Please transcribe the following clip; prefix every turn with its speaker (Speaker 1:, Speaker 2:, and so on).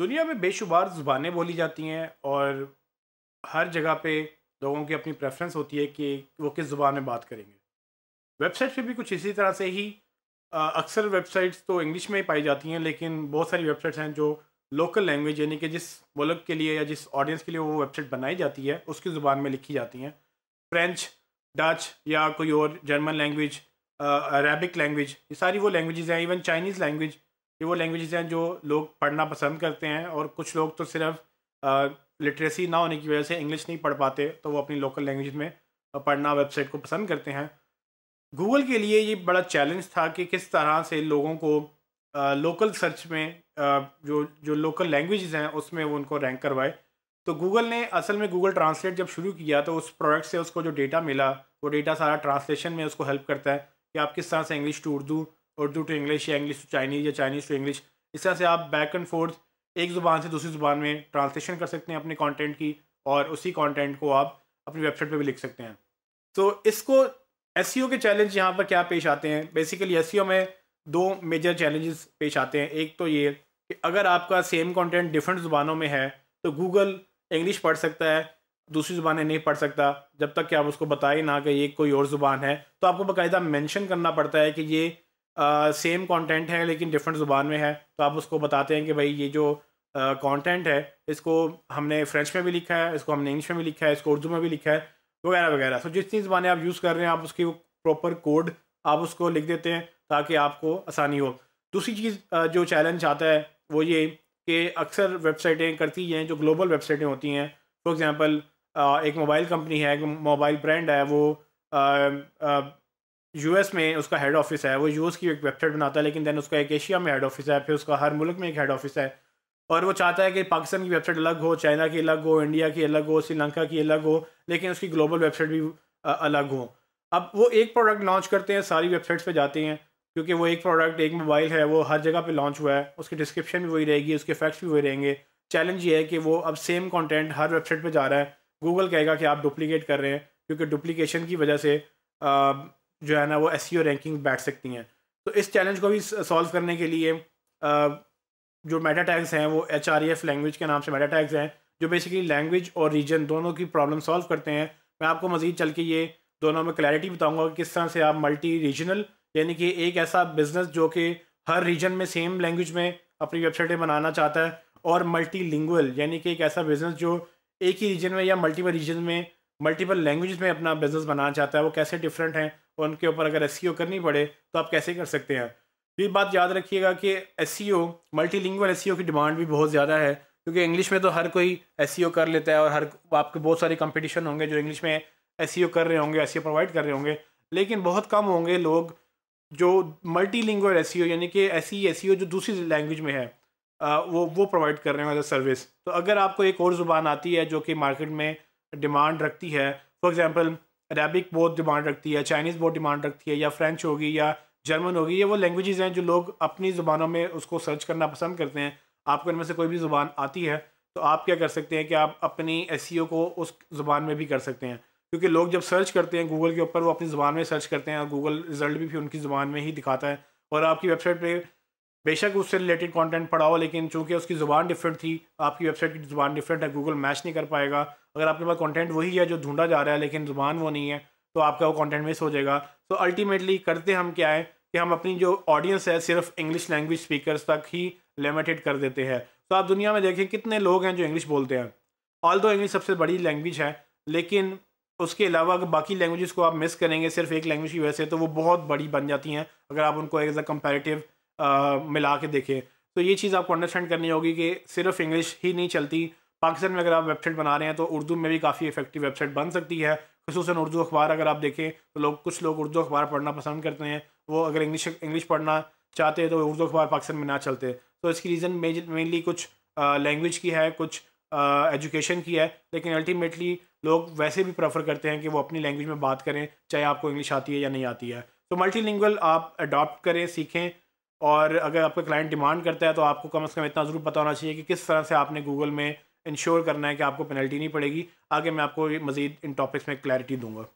Speaker 1: दुनिया में बेशुमार ज़ुबानें बोली जाती हैं और हर जगह पे लोगों की अपनी प्रेफरेंस होती है कि वो किस ज़ुबान में बात करेंगे वेबसाइट पे भी कुछ इसी तरह से ही अक्सर वेबसाइट्स तो इंग्लिश में ही पाई जाती हैं लेकिन बहुत सारी वेबसाइट्स हैं जो लोकल लैंग्वेज यानी कि जिस मुल्क के लिए या जिस ऑडियंस के लिए वो वेबसाइट बनाई जाती है उसकी ज़ुबान में लिखी जाती हैं फ्रेंच डच या कोई और जर्मन लैंग्वेज अरबिक लैंग्वेज ये सारी वो लैंग्वेज हैं इवन चाइनीज़ लैंग्वेज ये वो लैंग्वेजेस हैं जो लोग पढ़ना पसंद करते हैं और कुछ लोग तो सिर्फ लिटरेसी ना होने की वजह से इंग्लिश नहीं पढ़ पाते तो वो अपनी लोकल लैंग्वेज में पढ़ना वेबसाइट को पसंद करते हैं गूगल के लिए ये बड़ा चैलेंज था कि किस तरह से लोगों को लोकल सर्च में जो जो लोकल लैंग्वेजेस हैं उसमें वो उनको रैंक करवाए तो गूगल ने असल में गूगल ट्रांसलेट जब शुरू किया तो उस प्रोडक्ट से उसको जो डेटा मिला वो डेटा सारा ट्रांसलेशन में उसको हेल्प करता है कि आप किस तरह से English to Urdu Urdu to English या इंग्लिश टू चाइनीज़ या चाइनीज़ टू इंग्लिश इस तरह से आप बैक एंड फोर्थ एक ज़ुबान से दूसरी ज़ुबान में ट्रांसलेशन कर सकते हैं अपने कॉन्टेंट की और उसी कॉन्टेंट को आप अपनी वेबसाइट पर भी लिख सकते हैं तो इसको एस e के चैलेंज यहाँ पर क्या पेश आते हैं बेसिकली एस e में दो मेजर चैलेंजेस पेश आते हैं एक तो ये कि अगर आपका सेम कंटेंट डिफरेंट ज़ुबानों में है तो गूगल इंग्लिश पढ़ सकता है दूसरी ज़ुबानें नहीं पढ़ सकता जब तक कि आप उसको बताए ना कि ये कोई और ज़ुबान है तो आपको बाकायदा मेंशन करना पड़ता है कि ये सेम कंटेंट है लेकिन डिफरेंट ज़ुबान में है तो आप उसको बताते हैं कि भाई ये जो कंटेंट है इसको हमने फ्रेंच में भी लिखा है इसको हमने इंग्लिश में भी लिखा है इसको उर्दू में भी लिखा है वगैरह वगैरह सो जितनी जबान आप यूज़ कर रहे हैं आप उसकी प्रॉपर कोड आप उसको लिख देते हैं ताकि आपको आसानी हो दूसरी चीज़ जो चैलेंज आता है वो ये कि अक्सर वेबसाइटें करती हैं जो ग्लोबल वेबसाइटें होती हैं फॉर एग्ज़ाम्पल एक मोबाइल कंपनी है एक मोबाइल ब्रांड है वो यूएस में उसका हेड ऑफिस है वो यूएस की एक वेबसाइट बनाता है लेकिन देन उसका एक एशिया में हेड ऑफिस है फिर उसका हर मुल्क में एक हेड ऑफिस है और वो चाहता है कि पाकिस्तान की वेबसाइट अलग हो चाइना की अलग हो इंडिया की अलग हो श्रीलंका की अलग हो लेकिन उसकी ग्लोबल वेबसाइट भी अलग हो अब वो एक प्रोडक्ट लॉन्च करते हैं सारी वेबसाइट्स पर जाते हैं क्योंकि वो एक प्रोडक्ट एक मोबाइल है वो हर जगह पे लॉन्च हुआ है उसकी डिस्क्रिप्शन भी वही रहेगी उसके फैक्ट्स भी वही रहेंगे चैलेंज ये है कि वो अब सेम कंटेंट हर वेबसाइट पे जा रहा है गूगल कहेगा कि आप डुप्लीकेट कर रहे हैं क्योंकि डुप्लीकेशन की वजह से जो है ना वो एस रैंकिंग e बैठ सकती हैं तो इस चैलेंज को भी सॉल्व करने के लिए जो मेटा टैग्स हैं वो एच लैंग्वेज e के नाम से मेटा टैग्स हैं जो बेसिकली लैंग्वेज और रीजन दोनों की प्रॉब्लम सॉल्व करते हैं मैं आपको मज़ीद चल के ये दोनों में क्लैरिटी बताऊंगा कि किस तरह से आप मल्टी रीजनल यानी कि एक ऐसा बिजनेस जो कि हर रीजन में सेम लैंग्वेज में अपनी वेबसाइटें बनाना चाहता है और मल्टी यानी कि एक ऐसा बिजनेस जो एक ही रीजन में या मल्टीपल रीजन में मल्टीपल लैंग्वेज में अपना बिजनेस बनाना चाहता है वो कैसे डिफरेंट हैं उनके ऊपर अगर एस e करनी पड़े तो आप कैसे कर सकते हैं तो ये बात याद रखिएगा कि S C O multilinguals की डिमांड भी बहुत ज़्यादा है क्योंकि इंग्लिश में तो हर कोई एस e कर लेता है और हर आपके बहुत सारे कंपटीशन होंगे जो इंग्लिश में एस e कर रहे होंगे एस प्रोवाइड कर रहे होंगे लेकिन बहुत कम होंगे लोग जो मल्टी लिंगल एस यानी कि ऐसी एस जो दूसरी लैंग्वेज में है वो वो प्रोवाइड कर रहे हैं एज सर्विस तो अगर आपको एक और ज़ुबान आती है जो कि मार्केट में डिमांड रखती है फॉर एग्ज़ाम्पल अरेबिक बहुत डिमांड रखती है चाइनीज़ बहुत डिमांड रखती है या फ्रेंच होगी या जर्मन होगी ये वो लैंग्वेजेस हैं जो लोग अपनी ज़ुबानों में उसको सर्च करना पसंद करते हैं आपको इनमें से कोई भी ज़ुबान आती है तो आप क्या कर सकते हैं कि आप अपनी एस e को उस ज़ुबान में भी कर सकते हैं क्योंकि लोग जब सर्च करते हैं गूगल के ऊपर वो अपनी ज़ुबान में सर्च करते हैं और गूगल रिज़ल्ट भी फिर उनकी ज़ुबान में ही दिखाता है और आपकी वेबसाइट पर बेशक उससे रिलेटेड कंटेंट पढ़ाओ लेकिन चूंकि उसकी ज़ुबान डिफरेंट थी आपकी वेबसाइट की ज़ुबान डिफरेंट है गूगल मैच नहीं कर पाएगा अगर आपके पास कंटेंट वही है जो ढूंढा जा रहा है लेकिन ज़ुबान वो नहीं है तो आपका वो कंटेंट मिस हो जाएगा तो अल्टीमेटली करते हम क्या है कि हम अपनी जो ऑडियंस है सिर्फ इंग्लिश लैंग्वेज स्पीकर तक ही लिमिटेड कर देते हैं तो आप दुनिया में देखें कितने लोग हैं जो इंग्लिश बोलते हैं ऑल दो इंग्लिश सबसे बड़ी लैंग्वेज है लेकिन उसके अलावा अगर बाकी लैंग्वेज को आप मिस करेंगे सिर्फ एक लैंग्वेज की वजह से तो वो बहुत बड़ी बन जाती हैं अगर आप उनको एज अ कंपेरेटिव मिला के देखें तो ये चीज़ आपको अंडरस्टैंड करनी होगी कि सिर्फ इंग्लिश ही नहीं चलती पाकिस्तान में अगर आप वेबसाइट बना रहे हैं तो उर्दू में भी काफ़ी इफेक्टिव वेबसाइट बन सकती है खसूस उर्दू अखबार अगर आप देखें तो लोग कुछ लोग उर्दू अखबार पढ़ना पसंद करते हैं वो अगर इंग्लिश इंग्लिश पढ़ना चाहते हैं तो उर्दू अखबार पाकिस्तान में ना चलते तो इसकी रीज़न मेनली कुछ लैंग्वेज की है कुछ एजुकेशन की है लेकिन अल्टीमेटली लोग वैसे भी प्रेफर करते हैं कि वो अपनी लैंग्वेज में बात करें चाहे आपको इंग्लिश आती है या नहीं आती है तो मल्टी आप अडॉप्ट करें सीखें और अगर आपका क्लाइंट डिमांड करता है तो आपको कम से कम इतना ज़रूर पता होना चाहिए कि किस तरह से आपने गूगल में इंश्योर करना है कि आपको पेनल्टी नहीं पड़ेगी आगे मैं आपको मज़ीद इन टॉपिक्स में क्लैरिटी दूंगा